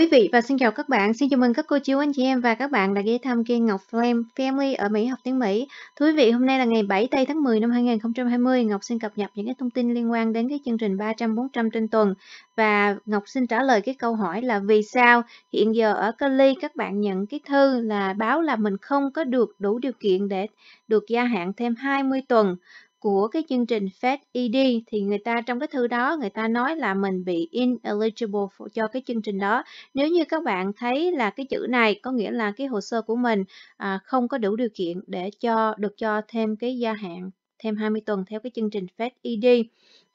Quý vị và xin chào các bạn, xin chào mừng các cô chú, anh chị em và các bạn đã ghé thăm kênh Ngọc Flame Family ở Mỹ học tiếng Mỹ. Thưa quý vị, hôm nay là ngày 7 tây tháng 10 năm 2020, Ngọc xin cập nhật những cái thông tin liên quan đến cái chương trình 300-400 trên tuần và Ngọc xin trả lời cái câu hỏi là vì sao hiện giờ ở Cali các bạn nhận cái thư là báo là mình không có được đủ điều kiện để được gia hạn thêm 20 tuần của cái chương trình Fed ED thì người ta trong cái thư đó người ta nói là mình bị ineligible cho cái chương trình đó. Nếu như các bạn thấy là cái chữ này có nghĩa là cái hồ sơ của mình à, không có đủ điều kiện để cho được cho thêm cái gia hạn thêm 20 tuần theo cái chương trình Fed ED.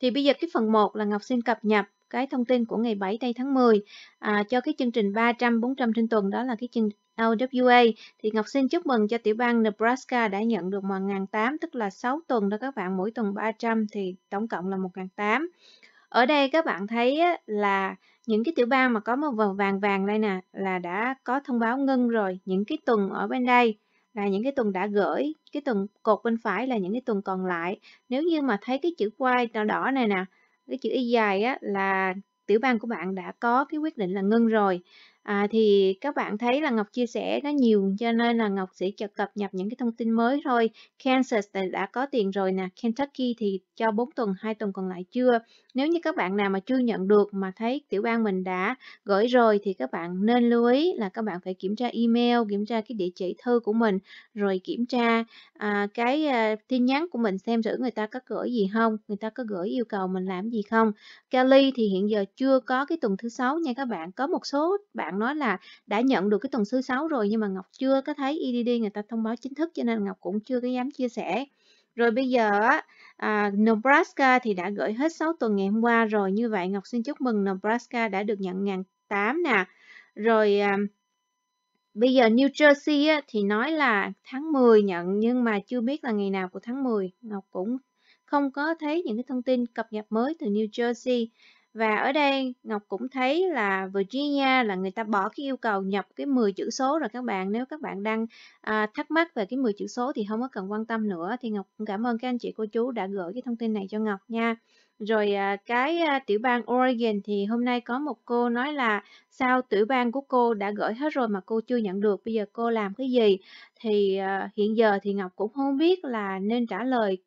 Thì bây giờ cái phần 1 là Ngọc xin cập nhật cái thông tin của ngày 7 tây tháng 10 à, cho cái chương trình 300 400 trên tuần đó là cái chương OWA thì Ngọc xin chúc mừng cho tiểu bang Nebraska đã nhận được 1.800 tức là 6 tuần đó các bạn mỗi tuần 300 thì tổng cộng là 1.800 ở đây các bạn thấy là những cái tiểu bang mà có màu vàng vàng vàng đây nè là đã có thông báo ngưng rồi những cái tuần ở bên đây là những cái tuần đã gửi cái tuần cột bên phải là những cái tuần còn lại nếu như mà thấy cái chữ white đỏ đỏ này nè cái chữ y dài á, là tiểu bang của bạn đã có cái quyết định là ngưng rồi à, thì các bạn thấy là Ngọc chia sẻ nó nhiều cho nên là Ngọc sẽ cập nhật những cái thông tin mới thôi Kansas đã có tiền rồi nè Kentucky thì cho 4 tuần hai tuần còn lại chưa nếu như các bạn nào mà chưa nhận được mà thấy tiểu ban mình đã gửi rồi thì các bạn nên lưu ý là các bạn phải kiểm tra email, kiểm tra cái địa chỉ thư của mình, rồi kiểm tra à, cái à, tin nhắn của mình xem thử người ta có gửi gì không, người ta có gửi yêu cầu mình làm gì không. Cali thì hiện giờ chưa có cái tuần thứ sáu nha các bạn. Có một số bạn nói là đã nhận được cái tuần thứ sáu rồi nhưng mà Ngọc chưa có thấy EDD người ta thông báo chính thức cho nên Ngọc cũng chưa có dám chia sẻ. Rồi bây giờ à, Nebraska thì đã gửi hết 6 tuần ngày hôm qua rồi. Như vậy Ngọc xin chúc mừng Nebraska đã được nhận ngàn 8 nè. Rồi à, bây giờ New Jersey á, thì nói là tháng 10 nhận nhưng mà chưa biết là ngày nào của tháng 10. Ngọc cũng không có thấy những cái thông tin cập nhật mới từ New Jersey. Và ở đây Ngọc cũng thấy là Virginia là người ta bỏ cái yêu cầu nhập cái 10 chữ số rồi các bạn. Nếu các bạn đang à, thắc mắc về cái 10 chữ số thì không có cần quan tâm nữa. Thì Ngọc cũng cảm ơn các anh chị cô chú đã gửi cái thông tin này cho Ngọc nha. Rồi à, cái à, tiểu bang Oregon thì hôm nay có một cô nói là sao tiểu bang của cô đã gửi hết rồi mà cô chưa nhận được, bây giờ cô làm cái gì? Thì à, hiện giờ thì Ngọc cũng không biết là nên trả lời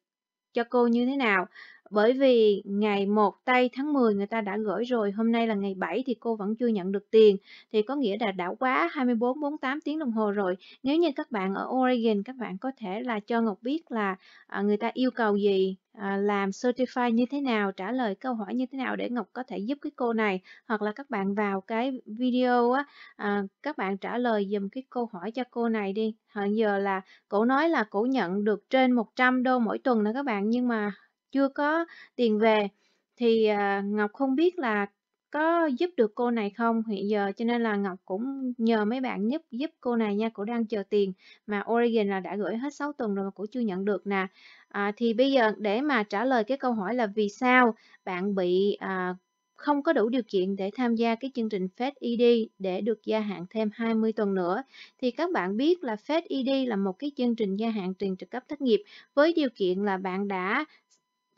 cho cô như thế nào bởi vì ngày 1 tây tháng 10 người ta đã gửi rồi, hôm nay là ngày 7 thì cô vẫn chưa nhận được tiền. Thì có nghĩa là đã quá 24 48 tiếng đồng hồ rồi. Nếu như các bạn ở Oregon các bạn có thể là cho Ngọc biết là à, người ta yêu cầu gì, à, làm certify như thế nào, trả lời câu hỏi như thế nào để Ngọc có thể giúp cái cô này hoặc là các bạn vào cái video á à, các bạn trả lời dùm cái câu hỏi cho cô này đi. Hiện giờ là cổ nói là cổ nhận được trên 100 đô mỗi tuần nữa các bạn nhưng mà chưa có tiền về thì à, Ngọc không biết là có giúp được cô này không hiện giờ cho nên là Ngọc cũng nhờ mấy bạn giúp giúp cô này nha cô đang chờ tiền mà Origin là đã gửi hết 6 tuần rồi mà cô chưa nhận được nè à, thì bây giờ để mà trả lời cái câu hỏi là vì sao bạn bị à, không có đủ điều kiện để tham gia cái chương trình Fed ED để được gia hạn thêm 20 tuần nữa thì các bạn biết là Fed ED là một cái chương trình gia hạn tiền trợ cấp thất nghiệp với điều kiện là bạn đã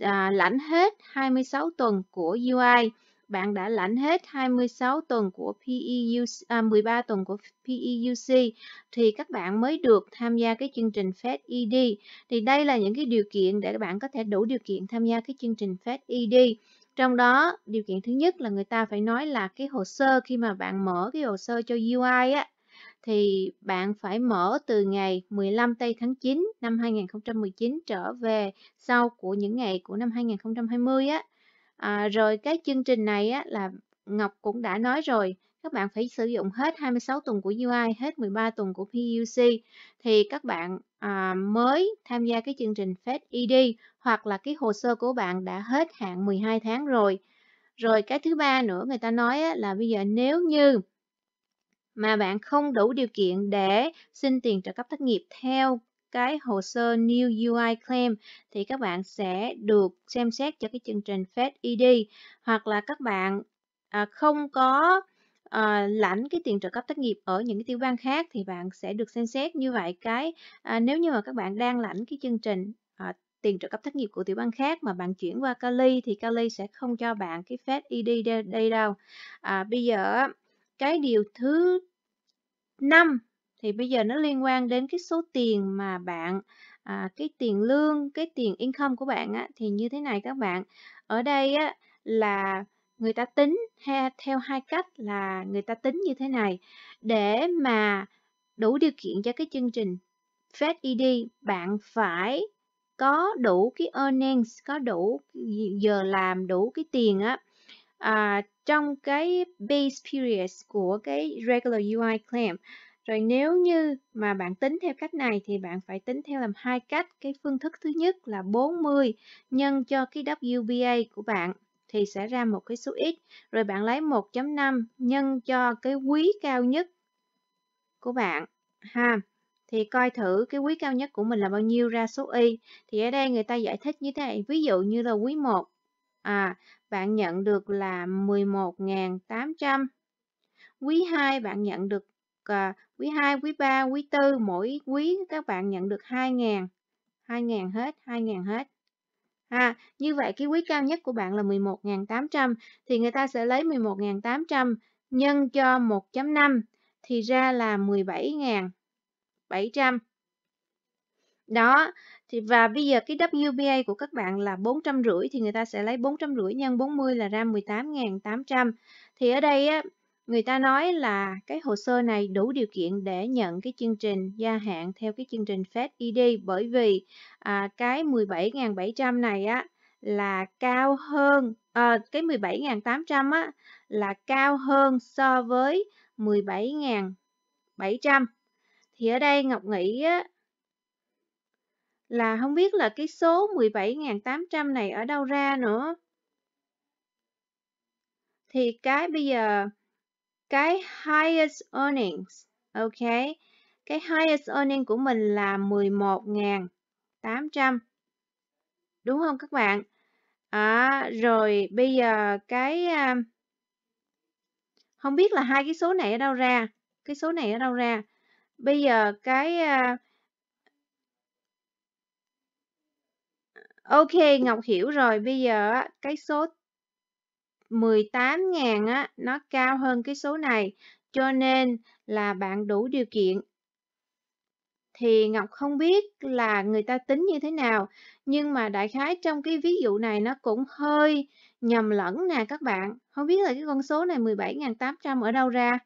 à, lãnh hết 26 tuần của UI, bạn đã lãnh hết 26 tuần của PEUC, à, 13 tuần của PEUC thì các bạn mới được tham gia cái chương trình Fed ED. Thì đây là những cái điều kiện để các bạn có thể đủ điều kiện tham gia cái chương trình Fed ED. Trong đó, điều kiện thứ nhất là người ta phải nói là cái hồ sơ khi mà bạn mở cái hồ sơ cho UI á, thì bạn phải mở từ ngày 15 tây tháng 9 năm 2019 trở về sau của những ngày của năm 2020 á. À, rồi cái chương trình này á, là Ngọc cũng đã nói rồi, các bạn phải sử dụng hết 26 tuần của UI, hết 13 tuần của PUC thì các bạn à, mới tham gia cái chương trình Fed ED hoặc là cái hồ sơ của bạn đã hết hạn 12 tháng rồi. Rồi cái thứ ba nữa người ta nói á, là bây giờ nếu như mà bạn không đủ điều kiện để xin tiền trợ cấp thất nghiệp theo cái hồ sơ New UI Claim thì các bạn sẽ được xem xét cho cái chương trình Fed ED hoặc là các bạn à, không có à, lãnh cái tiền trợ cấp thất nghiệp ở những cái tiểu bang khác thì bạn sẽ được xem xét như vậy cái à, nếu như mà các bạn đang lãnh cái chương trình à, tiền trợ cấp thất nghiệp của tiểu bang khác mà bạn chuyển qua Cali thì Cali sẽ không cho bạn cái Fed ED đây đâu. À, bây giờ cái điều thứ năm thì bây giờ nó liên quan đến cái số tiền mà bạn à, cái tiền lương, cái tiền income của bạn á, thì như thế này các bạn. Ở đây á, là người ta tính he theo hai cách là người ta tính như thế này để mà đủ điều kiện cho cái chương trình Fed ED bạn phải có đủ cái earnings, có đủ giờ làm, đủ cái tiền á à, trong cái base period của cái regular UI claim. Rồi nếu như mà bạn tính theo cách này thì bạn phải tính theo làm hai cách. Cái phương thức thứ nhất là 40 nhân cho cái WBA của bạn thì sẽ ra một cái số x. Rồi bạn lấy 1.5 nhân cho cái quý cao nhất của bạn. Ha thì coi thử cái quý cao nhất của mình là bao nhiêu ra số y. Thì ở đây người ta giải thích như thế này, ví dụ như là quý 1 À, bạn nhận được là 11.800. Quý 2 bạn nhận được à, quý 2, quý 3, quý 4 mỗi quý các bạn nhận được 2.000. 2.000 hết, 2.000 hết. À, như vậy cái quý cao nhất của bạn là 11.800 thì người ta sẽ lấy 11.800 nhân cho 1.5 thì ra là 17.700. Đó, thì và bây giờ cái WPA của các bạn là 450 thì người ta sẽ lấy 450 nhân 40 là ra 18.800. Thì ở đây á, người ta nói là cái hồ sơ này đủ điều kiện để nhận cái chương trình gia hạn theo cái chương trình Fed ID e bởi vì à, cái 17.700 này á là cao hơn à, cái 17.800 á là cao hơn so với 17.700. Thì ở đây Ngọc nghĩ á, là không biết là cái số 17.800 này ở đâu ra nữa. Thì cái bây giờ, cái highest earnings, ok, cái highest earnings của mình là 11.800. Đúng không các bạn? À, rồi bây giờ cái, à, không biết là hai cái số này ở đâu ra, cái số này ở đâu ra. Bây giờ cái à, Ok, Ngọc hiểu rồi. Bây giờ cái số 18.000 nó cao hơn cái số này. Cho nên là bạn đủ điều kiện. Thì Ngọc không biết là người ta tính như thế nào. Nhưng mà đại khái trong cái ví dụ này nó cũng hơi nhầm lẫn nè các bạn. Không biết là cái con số này 17.800 ở đâu ra.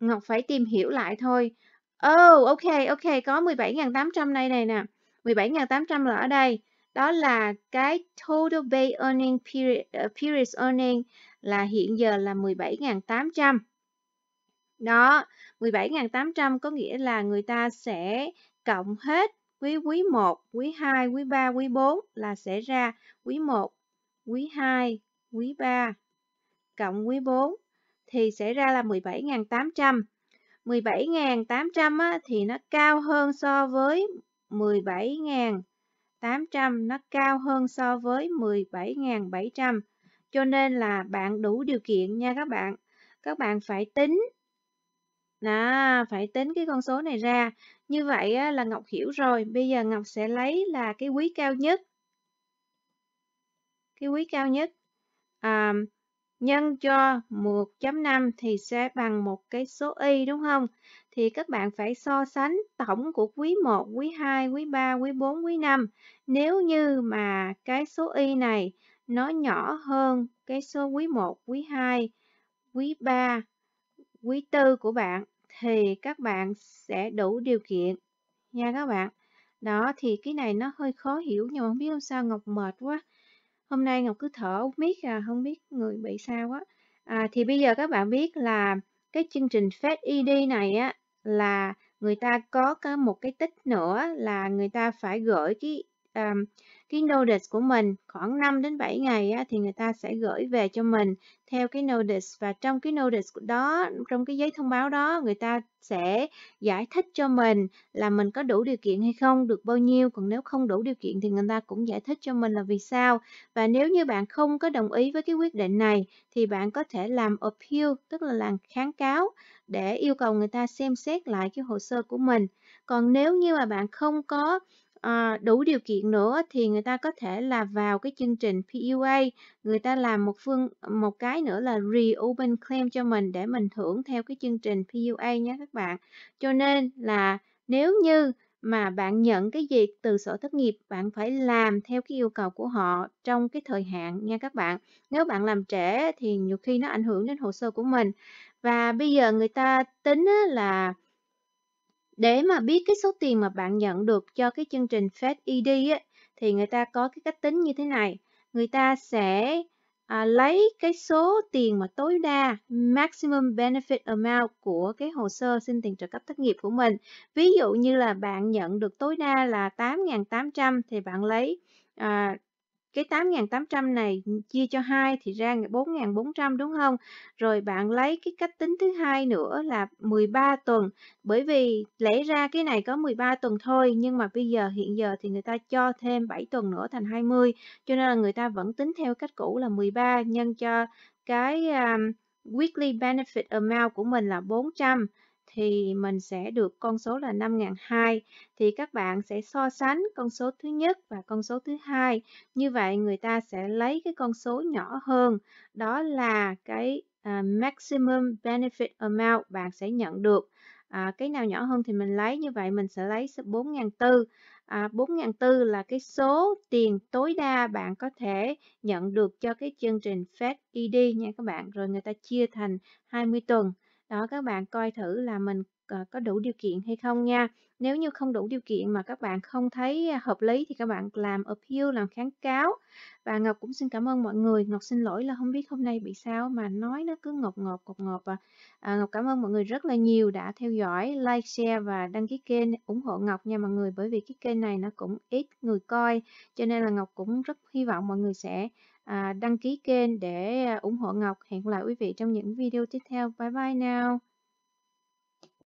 Ngọc phải tìm hiểu lại thôi. Oh, ok, ok, có 17.800 này này nè. 17.800 là ở đây. Đó là cái total pay earning period, uh, ờ, period earning là hiện giờ là 17.800. Đó, 17.800 có nghĩa là người ta sẽ cộng hết quý quý 1, quý 2, quý 3, quý 4 là sẽ ra quý 1, quý 2, quý 3 cộng quý 4 thì sẽ ra là 17.800. 17.800 thì nó cao hơn so với 17.800 nó cao hơn so với 17.700 cho nên là bạn đủ điều kiện nha các bạn các bạn phải tính đó, phải tính cái con số này ra như vậy là Ngọc hiểu rồi bây giờ Ngọc sẽ lấy là cái quý cao nhất cái quý cao nhất à, nhân cho 1.5 thì sẽ bằng một cái số y đúng không? Thì các bạn phải so sánh tổng của quý 1, quý 2, quý 3, quý 4, quý 5. Nếu như mà cái số y này nó nhỏ hơn cái số quý 1, quý 2, quý 3, quý 4 của bạn thì các bạn sẽ đủ điều kiện nha các bạn. Đó thì cái này nó hơi khó hiểu nhưng mà không biết sao Ngọc mệt quá hôm nay Ngọc cứ thở biết à, không biết người bị sao á. À, thì bây giờ các bạn biết là cái chương trình Fed ID này á là người ta có một cái tích nữa là người ta phải gửi cái um, cái notice của mình khoảng 5 đến 7 ngày á, thì người ta sẽ gửi về cho mình theo cái notice và trong cái notice đó trong cái giấy thông báo đó người ta sẽ giải thích cho mình là mình có đủ điều kiện hay không được bao nhiêu còn nếu không đủ điều kiện thì người ta cũng giải thích cho mình là vì sao và nếu như bạn không có đồng ý với cái quyết định này thì bạn có thể làm appeal tức là làm kháng cáo để yêu cầu người ta xem xét lại cái hồ sơ của mình còn nếu như mà bạn không có Ờ, đủ điều kiện nữa thì người ta có thể là vào cái chương trình PUA e người ta làm một phương một cái nữa là reopen claim cho mình để mình hưởng theo cái chương trình PUA e nhé các bạn cho nên là nếu như mà bạn nhận cái gì từ sổ thất nghiệp bạn phải làm theo cái yêu cầu của họ trong cái thời hạn nha các bạn nếu bạn làm trễ thì nhiều khi nó ảnh hưởng đến hồ sơ của mình và bây giờ người ta tính là để mà biết cái số tiền mà bạn nhận được cho cái chương trình Fed ED ấy, thì người ta có cái cách tính như thế này người ta sẽ à, lấy cái số tiền mà tối đa maximum benefit amount của cái hồ sơ xin tiền trợ cấp thất nghiệp của mình ví dụ như là bạn nhận được tối đa là 8.800 thì bạn lấy à, cái 8.800 này chia cho 2 thì ra 4.400 đúng không? Rồi bạn lấy cái cách tính thứ hai nữa là 13 tuần bởi vì lẽ ra cái này có 13 tuần thôi nhưng mà bây giờ hiện giờ thì người ta cho thêm 7 tuần nữa thành 20 cho nên là người ta vẫn tính theo cách cũ là 13 nhân cho cái um, weekly benefit amount của mình là 400 thì mình sẽ được con số là 5002 thì các bạn sẽ so sánh con số thứ nhất và con số thứ hai như vậy người ta sẽ lấy cái con số nhỏ hơn đó là cái uh, maximum benefit amount bạn sẽ nhận được à, cái nào nhỏ hơn thì mình lấy như vậy mình sẽ lấy 4.400 à, 4 004 là cái số tiền tối đa bạn có thể nhận được cho cái chương trình Fed ED nha các bạn rồi người ta chia thành 20 tuần đó các bạn coi thử là mình ờ, có đủ điều kiện hay không nha nếu như không đủ điều kiện mà các bạn không thấy à, hợp lý thì các bạn làm appeal làm kháng cáo và ngọc cũng xin cảm ơn mọi người ngọc xin lỗi là không biết hôm nay bị sao mà nói nó cứ ngọt ngọt ngọt ngọt và à, ngọc cảm ơn mọi người rất là nhiều đã theo dõi like share và đăng ký kênh ủng hộ ngọc nha mọi người bởi vì cái kênh này nó cũng ít người coi cho nên là ngọc cũng rất hy vọng mọi người sẽ À, đăng ký kênh để à, ủng hộ Ngọc. Hẹn gặp lại quý vị trong những video tiếp theo. Bye bye now!